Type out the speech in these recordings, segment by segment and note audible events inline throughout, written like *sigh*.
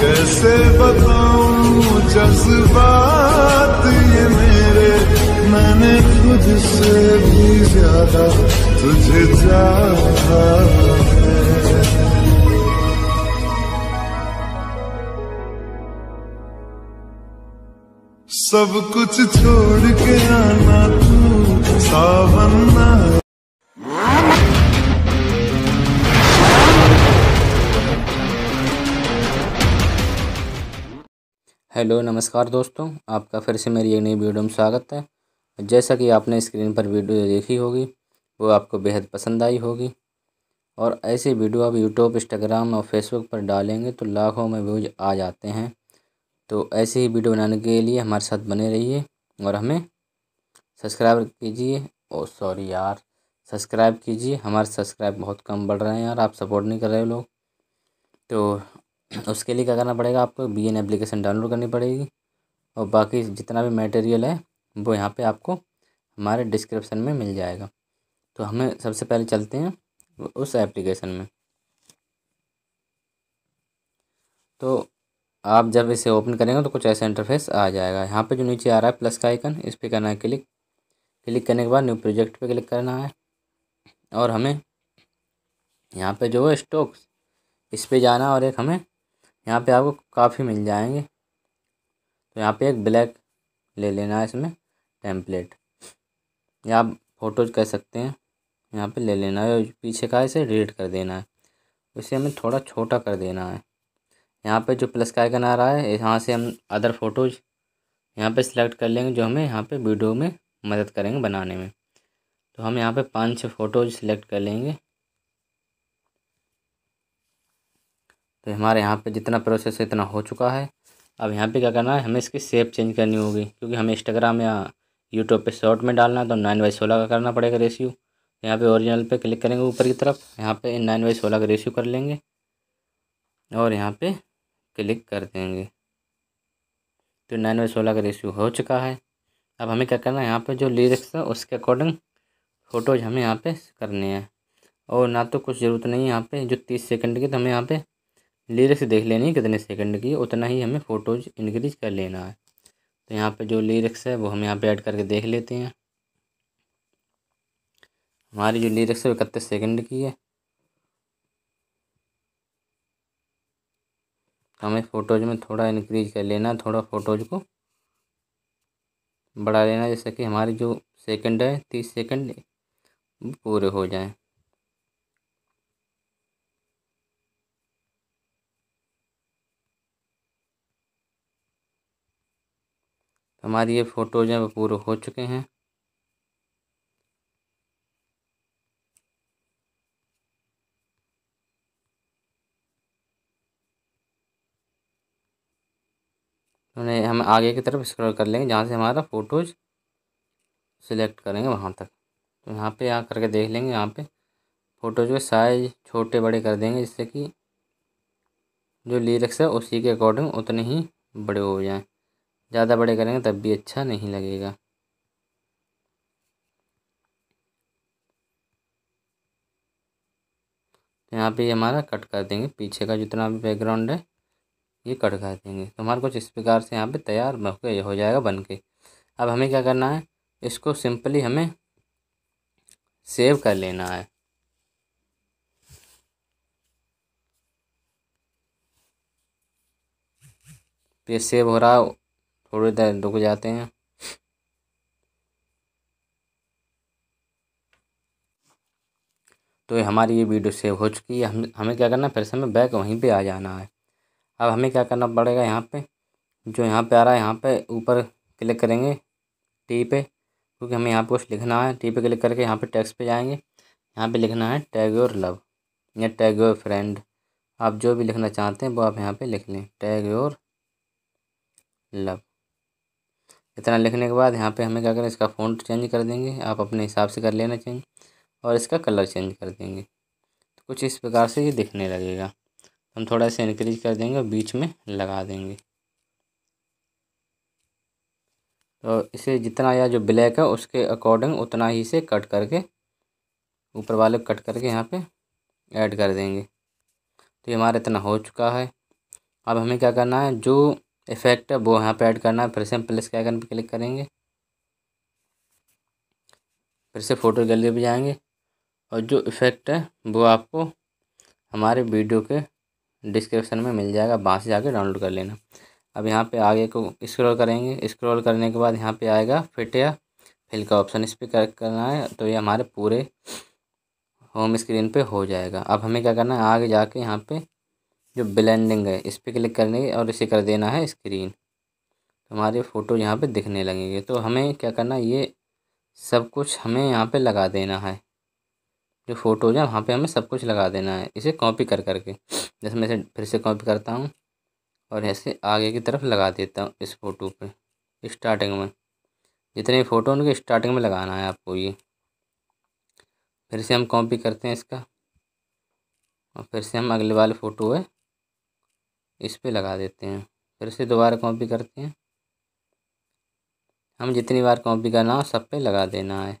कैसे बताऊं जज्बात ये मेरे मैंने खुद से भी ज्यादा तुझे चाहा सब कुछ छोड़ के आना तू सावन ना हेलो नमस्कार दोस्तों आपका फिर से मेरी एक नई वीडियो में स्वागत है जैसा कि आपने स्क्रीन पर वीडियो देखी होगी वो आपको बेहद पसंद आई होगी और ऐसी वीडियो आप यूट्यूब इंस्टाग्राम और फेसबुक पर डालेंगे तो लाखों में व्यूज आ जाते हैं तो ऐसी ही वीडियो बनाने के लिए हमारे साथ बने रहिए और हमें सब्सक्राइब कीजिए और सॉरी यार सब्सक्राइब कीजिए हमारे सब्सक्राइब बहुत कम बढ़ रहे हैं यार आप सपोर्ट नहीं कर रहे लोग तो *clears throat* उसके लिए क्या करना पड़ेगा आपको बी एन एप्लीकेशन डाउनलोड करनी पड़ेगी और बाकी जितना भी मटेरियल है वो यहाँ पे आपको हमारे डिस्क्रिप्शन में मिल जाएगा तो हमें सबसे पहले चलते हैं उस एप्लीकेशन में तो आप जब इसे ओपन करेंगे तो कुछ ऐसा इंटरफेस आ जाएगा यहाँ पे जो नीचे आ रहा है प्लस का आइकन इस पर करना है क्लिक क्लिक करने के बाद न्यू प्रोजेक्ट पे क्लिक करना है और हमें यहाँ पे जो है स्टॉक्स इस पर जाना और एक हमें यहाँ पे आपको काफ़ी मिल जाएंगे तो यहाँ पे एक ब्लैक ले लेना है इसमें टेम्पलेट या आप फोटोज कह सकते हैं यहाँ पे ले लेना है पीछे का इसे डिलीट कर देना है इसे हमें थोड़ा छोटा कर देना है यहाँ पे जो प्लस का आइकन आ रहा है यहाँ से हम अदर फ़ोटोज यहाँ पे सिलेक्ट कर लेंगे जो हमें यहाँ पे वीडियो में मदद करेंगे बनाने में तो हम यहाँ पे पाँच छः फ़ोटोज सिलेक्ट कर लेंगे तो हमारे यहाँ पे जितना प्रोसेस है इतना हो चुका है अब यहाँ पे क्या करना है हमें इसकी सेप चेंज करनी होगी क्योंकि हमें इंस्टाग्राम या यूट्यूब पे शॉर्ट में डालना है तो नाइन बाई सोलह का करना पड़ेगा रेशियो तो यहाँ पे ओरिजिनल पे क्लिक करेंगे ऊपर की तरफ यहाँ पे नाइन बाई सोलह का रेशियो कर लेंगे और यहाँ पे क्लिक कर देंगे तो नाइन बाई सोलह का रेशियो हो चुका है अब हमें क्या करना है यहाँ पर जो लिरिक्स है उसके अकॉर्डिंग फ़ोटोज हमें यहाँ पर करनी है और ना तो कुछ ज़रूरत नहीं है यहाँ पर जो तीस सेकेंड की तो हमें यहाँ पर लिरिक्स देख लेनी है कितने सेकंड की उतना ही हमें फ़ोटोज इंक्रीज कर लेना है तो यहाँ पे जो लिरिक्स है वो हम यहाँ पे ऐड करके देख लेते हैं हमारी जो लिरिक्स है वो इकतीस सेकेंड की है तो हमें फ़ोटोज में थोड़ा इंक्रीज कर लेना थोड़ा फ़ोटोज को बढ़ा लेना जैसे कि हमारी जो सेकंड है तीस सेकंड पूरे हो जाएं हमारी ये फ़ोटोज हैं वो पूरे हो चुके हैं उन्हें हम आगे की तरफ स्क्रॉल कर लेंगे जहाँ से हमारा फ़ोटोज़ सिलेक्ट करेंगे वहाँ तक तो यहाँ पे आ करके देख लेंगे यहाँ पे फ़ोटोज़ के साइज छोटे बड़े कर देंगे जिससे कि जो लिरिक्स है उसी के अकॉर्डिंग उतने ही बड़े हो जाएं ज़्यादा बड़े करेंगे तब भी अच्छा नहीं लगेगा तो यहाँ पे ये हमारा कट कर देंगे पीछे का जितना भी बैकग्राउंड है ये कट कर देंगे तो हमारे कुछ इस प्रकार से यहाँ पे तैयार होकर हो जाएगा बन के अब हमें क्या करना है इसको सिंपली हमें सेव कर लेना है तो ये सेव हो रहा थोड़ी देर रुक जाते हैं तो हमारी ये वीडियो सेव हो चुकी है हम हमें क्या करना है फिर से हमें बैक वहीं पे आ जाना है अब हमें क्या करना पड़ेगा यहाँ पे जो यहाँ पे आ रहा है यहाँ पे ऊपर क्लिक करेंगे टी पे क्योंकि हमें यहाँ पे कुछ लिखना है टी पे क्लिक करके यहाँ पे टैक्स पे जाएंगे यहाँ पे लिखना है टैग योर लव या टैग योर फ्रेंड आप जो भी लिखना चाहते हैं वो आप यहाँ पर लिख लें टैग योर लव इतना लिखने के बाद यहाँ पे हमें क्या करें इसका फ़ॉन्ट चेंज कर देंगे आप अपने हिसाब से कर लेना चेंज और इसका कलर चेंज कर देंगे तो कुछ इस प्रकार से ये दिखने लगेगा हम थोड़ा सा इनक्रीज कर देंगे और बीच में लगा देंगे तो इसे जितना या जो ब्लैक है उसके अकॉर्डिंग उतना ही से कट करके ऊपर वाले कट करके यहाँ पे ऐड कर देंगे तो ये हमारा इतना हो चुका है अब हमें क्या करना है जो इफेक्ट है वो यहाँ पे ऐड करना है फिर से हम प्लस के आइकन पे क्लिक करेंगे फिर से फ़ोटो गैलरी पे जाएंगे और जो इफ़ेक्ट है वो आपको हमारे वीडियो के डिस्क्रिप्शन में मिल जाएगा वहाँ से जाके डाउनलोड कर लेना अब यहाँ पे आगे को स्क्रॉल करेंगे स्क्रॉल करने के बाद यहाँ पे आएगा फिट या फिल का ऑप्शन इस पर कर, करना है तो ये हमारे पूरे होम स्क्रीन पे हो जाएगा अब हमें क्या करना है आगे जाके यहाँ पे जो ब्लेंडिंग है इस पर क्लिक करने और इसे कर देना है स्क्रीन हमारे फ़ोटो यहाँ पे दिखने लगेंगे तो हमें क्या करना है ये सब कुछ हमें यहाँ पे लगा देना है जो फ़ोटोज है वहाँ पे हमें सब कुछ लगा देना है इसे कॉपी कर करके जैसे मैं इसे फिर से कॉपी करता हूँ और ऐसे आगे की तरफ लगा देता हूँ इस फ़ोटो पे स्टार्टिंग में जितने फ़ोटो उनके स्टार्टिंग में लगाना है आपको ये फिर से हम कॉपी करते हैं इसका और फिर से हम अगले वाले फ़ोटो है इस पर लगा देते हैं फिर से दोबारा कॉपी करते हैं हम जितनी बार कॉपी करना हो सब पे लगा देना है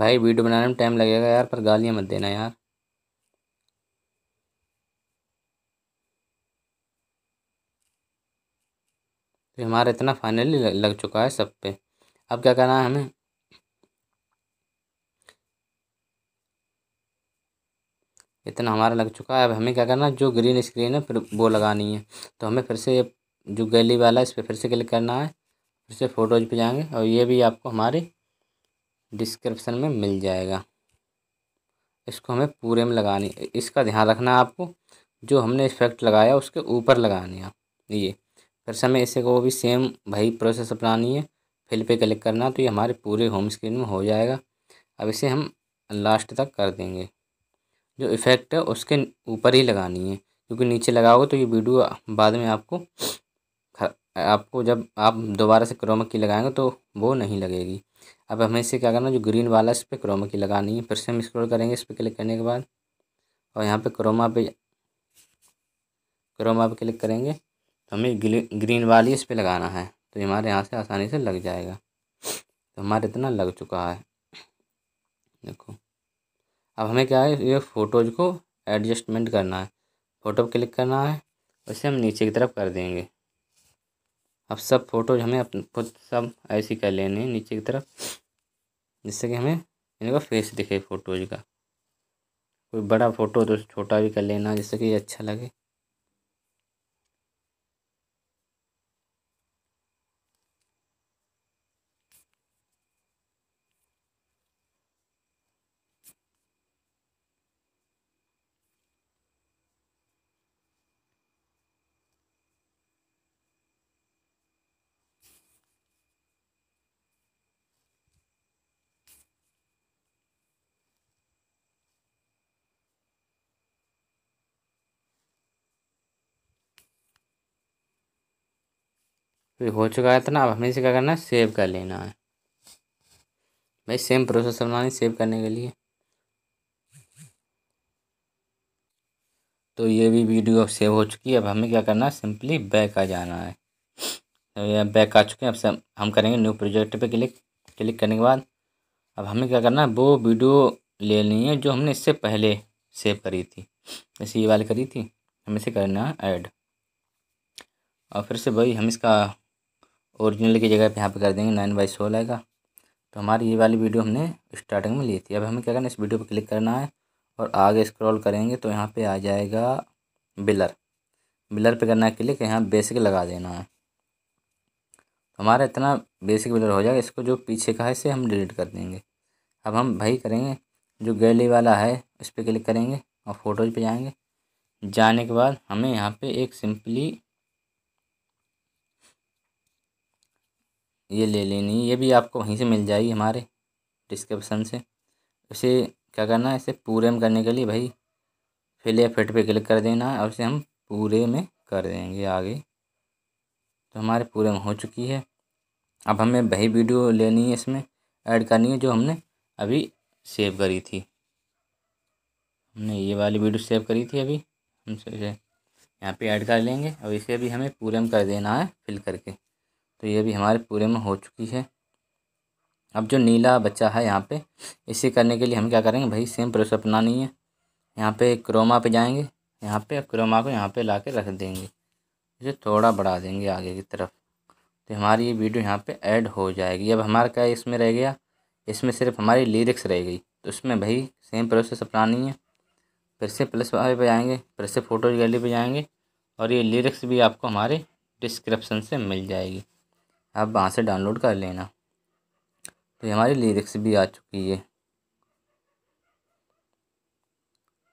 भाई वीडियो बनाने में टाइम लगेगा यार पर गालियाँ मत देना यार तो हमारा इतना फाइनली लग चुका है सब पे अब क्या करना है हमें इतना हमारा लग चुका है अब हमें क्या करना है जो ग्रीन स्क्रीन है फिर वो लगानी है तो हमें फिर से जो गैली वाला है इस पर फिर से क्लिक करना है फिर से फ़ोटोज पे जाएंगे और ये भी आपको हमारी डिस्क्रिप्सन में मिल जाएगा इसको हमें पूरे में लगानी इसका ध्यान रखना आपको जो हमने इफेक्ट लगाया उसके ऊपर लगानी है ये फिर से हमें इसे को भी सेम भाई प्रोसेस अपनानी है फिल पे क्लिक करना तो ये हमारे पूरे होम स्क्रीन में हो जाएगा अब इसे हम लास्ट तक कर देंगे जो इफ़ेक्ट है उसके ऊपर ही लगानी है क्योंकि नीचे लगाओगे तो ये वीडियो बाद में आपको आपको जब आप दोबारा से क्रोमा की लगाएंगे तो वो नहीं लगेगी अब हमें इसे क्या करना जो ग्रीन वाला इस पर क्रोमा की लगानी है फिर से हम स्क्रॉल करेंगे इस पर क्लिक करने के बाद और यहाँ पे क्रोमा पे क्रोमा पे क्लिक करेंगे तो हमें ग्रीन वाली इस पर लगाना है तो ये हमारे यहाँ से आसानी से लग जाएगा तो हमारे इतना लग चुका है देखो अब हमें क्या है ये फ़ोटोज़ को एडजस्टमेंट करना है फ़ोटो पर क्लिक करना है उसे हम नीचे की तरफ कर देंगे अब सब फ़ोटोज हमें अपन खुद सब ऐसी कर लेने हैं नीचे की तरफ जिससे कि हमें इनका फेस दिखे फ़ोटोज का कोई बड़ा फ़ोटो तो छोटा भी कर लेना जिससे कि अच्छा लगे तो हो चुका था ना अब हमें इसे क्या करना है सेव कर लेना है भाई सेम प्रोसेस बनाने सेव करने के लिए तो ये भी वीडियो अब सेव हो चुकी है अब हमें क्या करना है सिंपली बैक आ जाना है तो ये बैक आ चुके हैं अब हम करेंगे न्यू प्रोजेक्ट पे क्लिक क्लिक करने के बाद अब हमें क्या करना है वो वीडियो ले लेनी है जो हमने इससे पहले सेव करी थी जैसे ये वाली करी थी हमें इसे करना है ऐड और फिर से भाई हम इसका ओरिजिनल की जगह पे यहाँ पे कर देंगे नाइन बाई सोलह का तो हमारी ये वाली वीडियो हमने स्टार्टिंग में ली थी अब हमें क्या करना इस वीडियो पर क्लिक करना है और आगे स्क्रॉल करेंगे तो यहाँ पे आ जाएगा बिलर बिलर पे करना है क्लिक यहाँ बेसिक लगा देना है तो हमारा इतना बेसिक बिलर हो जाएगा इसको जो पीछे का है इसे हम डिलीट कर देंगे अब हम भाई करेंगे जो गैली वाला है उस पर क्लिक करेंगे और फोटोज पे जाएंगे जाने के बाद हमें यहाँ पे एक सिंपली ये ले लेनी ये भी आपको वहीं से मिल जाएगी हमारे डिस्क्रिप्सन से उसे क्या करना है इसे पूरे में करने के लिए भाई फिल या फिट पे क्लिक कर देना है और इसे हम पूरे में कर देंगे आगे तो हमारे पूरे में हो चुकी है अब हमें वही वीडियो लेनी है इसमें ऐड करनी है जो हमने अभी सेव करी थी हमने ये वाली वीडियो सेव करी थी अभी हम इसे यहाँ पे ऐड कर लेंगे और इसे भी हमें पूरे में कर देना है फिल करके तो ये भी हमारे पूरे में हो चुकी है अब जो नीला बच्चा है यहाँ पे इसे करने के लिए हम क्या करेंगे भाई सेम प्रोसेस अपनानी है यहाँ पे क्रोमा पे जाएंगे यहाँ पे क्रोमा को यहाँ पे ला के रख देंगे इसे थोड़ा बढ़ा देंगे आगे की तरफ तो हमारी ये वीडियो यहाँ पे ऐड हो जाएगी अब हमारा क्या इसमें रह गया इसमें सिर्फ हमारी लिरिक्स रह गई तो उसमें भाई सेम प्रोसेस अपनानी है फिर से प्लस वाले पर जाएंगे फिर से फ़ोटो गैलरी पर जाएंगे और ये लिरिक्स भी आपको हमारे डिस्क्रिप्शन से मिल जाएगी आप वहाँ से डाउनलोड कर लेना तो ये हमारी लिरिक्स भी आ चुकी है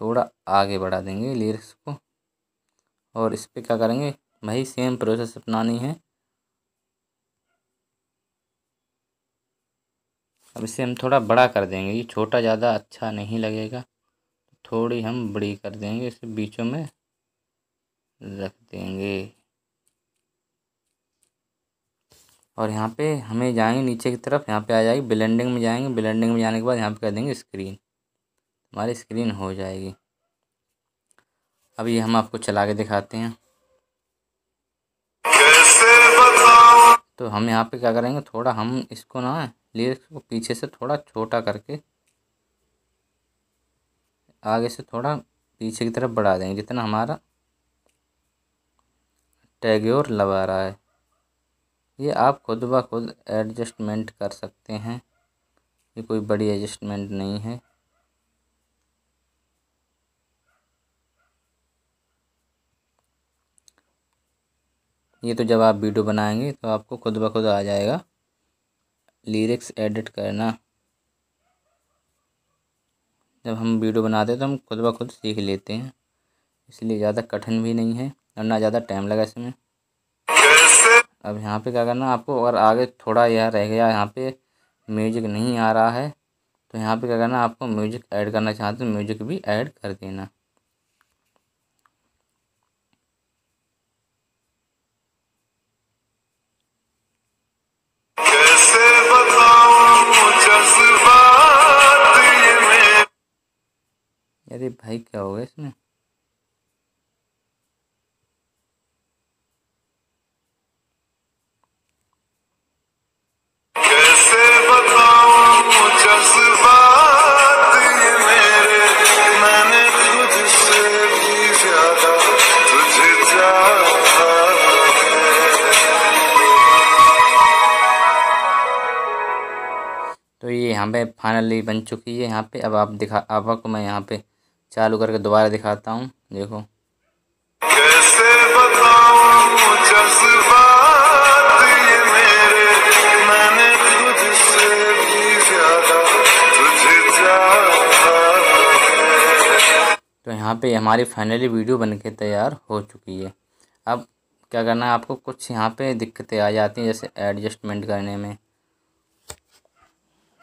थोड़ा आगे बढ़ा देंगे लिरिक्स को और इस पर क्या करेंगे वही सेम प्रोसेस अपनानी है अब इसे हम थोड़ा बड़ा कर देंगे ये छोटा ज़्यादा अच्छा नहीं लगेगा थोड़ी हम बड़ी कर देंगे इसे बीचों में रख देंगे और यहाँ पे हमें जाएंगे नीचे की तरफ यहाँ पे आ जाएगी ब्लेंडिंग में जाएंगे ब्लेंडिंग में जाने के बाद यहाँ पे कर देंगे स्क्रीन हमारी स्क्रीन हो जाएगी अब ये हम आपको चला के दिखाते हैं तो हम यहाँ पे क्या करेंगे थोड़ा हम इसको ना लिरिक्स को पीछे से थोड़ा छोटा करके आगे से थोड़ा पीछे की तरफ बढ़ा देंगे जितना हमारा टैगोर लगा रहा है ये आप खुद ब खुद एडजस्टमेंट कर सकते हैं ये कोई बड़ी एडजस्टमेंट नहीं है ये तो जब आप वीडियो बनाएंगे तो आपको खुद ब खुद आ जाएगा लिरिक्स एडिट करना जब हम वीडियो बनाते हैं तो हम खुद ब खुद सीख लेते हैं इसलिए ज़्यादा कठिन भी नहीं है और ना ज़्यादा टाइम लगा इसमें अब यहाँ पे क्या करना आपको अगर आगे थोड़ा यह रह गया यहाँ पे म्यूजिक नहीं आ रहा है तो यहाँ पे क्या करना आपको म्यूजिक ऐड करना चाहते हैं म्यूजिक तो भी ऐड कर देना अरे भाई क्या होगा इसमें है फाइनली बन चुकी है यहाँ पे अब आप दिखा अब आपको मैं यहाँ पे चालू करके दोबारा दिखाता हूँ देखो तो यहाँ पे हमारी फाइनली वीडियो बन के तैयार हो चुकी है अब क्या करना है आपको कुछ यहाँ पे दिक्कतें आ जाती हैं जैसे एडजस्टमेंट करने में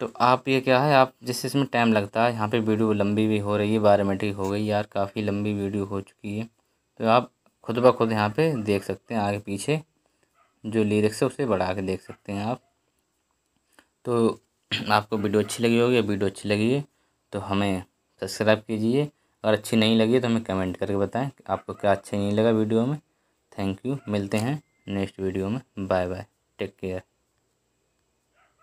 तो आप ये क्या है आप जिस इसमें टाइम लगता है यहाँ पे वीडियो लंबी भी हो रही है बारह मिनट की हो गई यार काफ़ी लंबी वीडियो हो चुकी है तो आप खुद ब खुद यहाँ पे देख सकते हैं आगे पीछे जो लिरिक्स है उसे बढ़ा के देख सकते हैं आप तो आपको वीडियो अच्छी लगी होगी वीडियो अच्छी लगी है तो हमें सब्सक्राइब कीजिए और अच्छी नहीं लगी तो हमें कमेंट करके बताएँ आपको क्या अच्छा नहीं लगा वीडियो में थैंक यू मिलते हैं नेक्स्ट वीडियो में बाय बाय टेक केयर